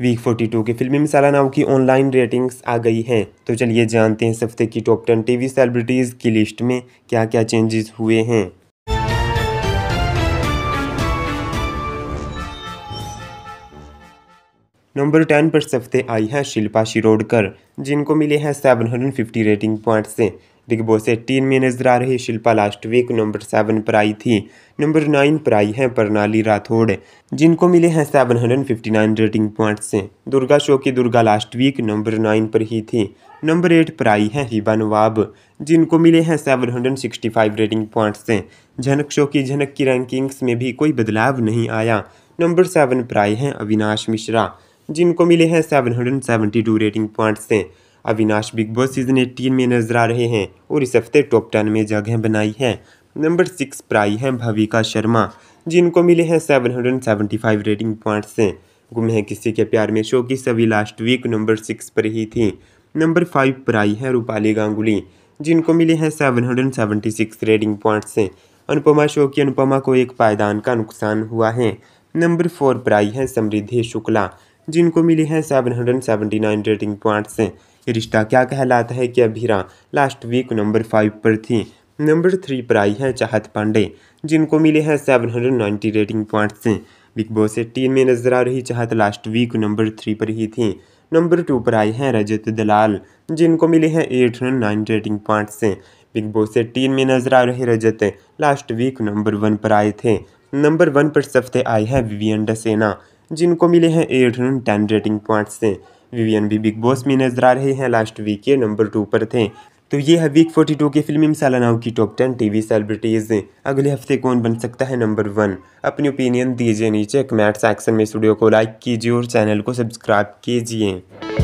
week 42 के फिल्मी मिसाला नाव की ऑनलाइन रेटिंग्स आ गई हैं तो चलिए जानते हैं इस हफ्ते की टॉप टेन टीवी सेलिब्रिटीज़ की लिस्ट में क्या क्या चेंजेस हुए हैं नंबर टेन पर सफ्ते आई हैं शिल्पा शिरोडकर जिनको मिले हैं 750 रेटिंग पॉइंट से बिग बॉस एटीन में नजर आ रही Shilpa last week number seven पर आई थी नंबर नाइन पर आई है प्रणाली राठौड़ जिनको मिले हैं seven hundred fifty nine rating से दुर्गा शो की Durga last week number nine पर ही थी नंबर एट पर आई है हिबा नवाब जिनको मिले हैं seven hundred sixty five rating से झनक शो की झनक की रैंकिंग्स में भी कोई बदलाव नहीं आया नंबर सेवन पर आए हैं अविनाश मिश्रा जिनको मिले हैं seven hundred seventy two rating points Avinash Bigg Boss season 18 में नजर आ रहे हैं और इस हफ्ते टॉप टेन में जगह बनाई है नंबर सिक्स पर आई हैं भविका शर्मा जिनको मिले हैं 775 रेटिंग पॉइंट्स से गुम है किसी के प्यार में शो की सभी लास्ट वीक नंबर सिक्स पर ही थी नंबर फाइव पर आई हैं रूपाली गांगुली जिनको मिले हैं सिक्स रेटिंग पॉइंट्स से अनुपमा शो की अनुपमा को एक पायदान का नुकसान हुआ है नंबर फोर पर आई हैं समृद्धि शुक्ला जिनको मिले हैं नाइन रेटिंग पॉइंट्स से रिश्ता क्या कहलाता है कि Abhira last week number five पर थी नंबर थ्री पर आई हैं चाहत पांडे जिनको मिले हैं seven hundred ninety rating points Bigg Boss eighteen में नजर आ रही चाहत लास्ट वीक नंबर थ्री पर ही थी नंबर टू पर आए हैं रजत दलाल जिनको मिले हैं eight hundred nine rating points Bigg Boss eighteen में नजर आ रहे Rajat last week number one पर आए थे नंबर वन पर सफ्ते आए हैं विवियन डसेना जिनको मिले हैं eight hundred ten rating points Vivian भी बिग बॉस में नजर आ रहे हैं लास्ट वीक के नंबर टू पर थे तो ये है वीक 42 के फिल्मी सालानाओं की टॉप टेन टीवी सेलिब्रिटीज़ अगले हफ्ते कौन बन सकता है नंबर वन अपनी ओपिनियन दीजिए नीचे कमेंट सेक्शन में स्टूडियो को लाइक कीजिए और चैनल को सब्सक्राइब कीजिए